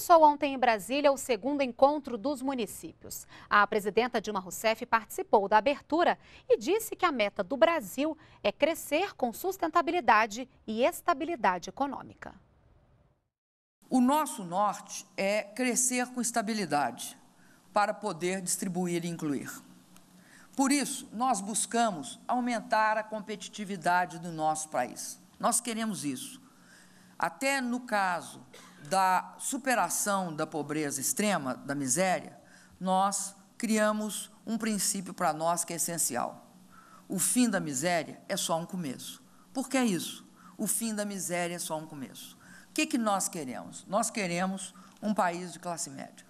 Começou ontem em Brasília o segundo encontro dos municípios. A presidenta Dilma Rousseff participou da abertura e disse que a meta do Brasil é crescer com sustentabilidade e estabilidade econômica. O nosso norte é crescer com estabilidade para poder distribuir e incluir. Por isso, nós buscamos aumentar a competitividade do nosso país. Nós queremos isso até no caso da superação da pobreza extrema, da miséria, nós criamos um princípio para nós que é essencial. O fim da miséria é só um começo. Por que é isso? O fim da miséria é só um começo. O que, que nós queremos? Nós queremos um país de classe média.